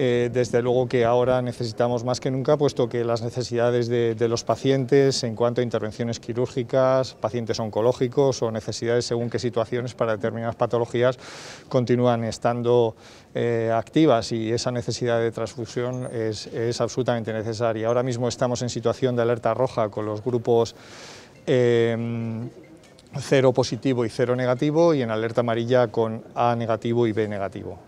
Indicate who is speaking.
Speaker 1: Eh, desde luego que ahora necesitamos más que nunca, puesto que las necesidades de, los pacientes en cuanto a intervenciones quirúrgicas, pacientes oncológicos o necesidades según qué situaciones para determinadas patologías continúan estando eh, activas y esa necesidad de transfusión es, absolutamente necesaria. Ahora mismo estamos en situación de alerta roja con los grupos em, cero positivo y cero negativo y en alerta amarilla con A negativo y B negativo.